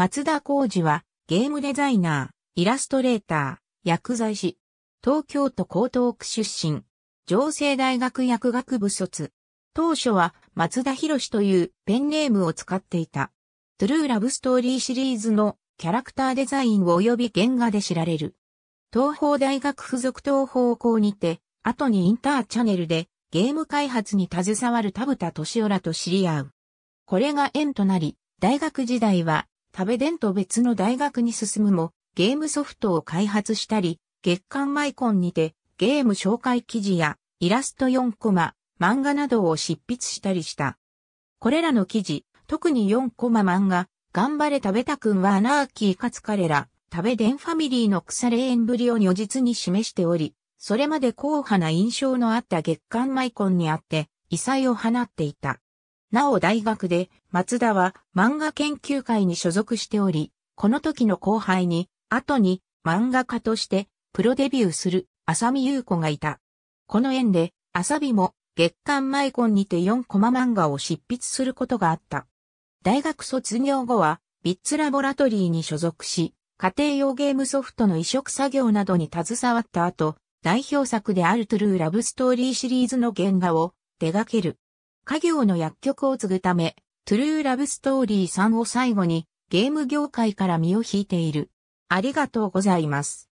松田浩二はゲームデザイナー、イラストレーター、薬剤師、東京都江東区出身、上西大学薬学部卒。当初は松田博士というペンネームを使っていた。トゥルーラブストーリーシリーズのキャラクターデザイン及び原画で知られる。東邦大学附属東邦校にて、後にインターチャネルでゲーム開発に携わる田畑敏夫らと知り合う。これが縁となり、大学時代は食べ電と別の大学に進むも、ゲームソフトを開発したり、月刊マイコンにて、ゲーム紹介記事や、イラスト4コマ、漫画などを執筆したりした。これらの記事、特に4コマ漫画、頑張れ食べたくんはアナーキーかつ彼ら、食べ電ファミリーの腐れ縁ぶりを如実に示しており、それまで硬派な印象のあった月刊マイコンにあって、異彩を放っていた。なお大学で、松田は漫画研究会に所属しており、この時の後輩に、後に漫画家としてプロデビューする浅見優子がいた。この縁で、浅見も月刊マイコンにて4コマ漫画を執筆することがあった。大学卒業後は、ビッツラボラトリーに所属し、家庭用ゲームソフトの移植作業などに携わった後、代表作であるトゥルーラブストーリーシリーズの原画を手掛ける。家業の薬局を継ぐため、トゥルーラブストーリー3を最後にゲーム業界から身を引いている。ありがとうございます。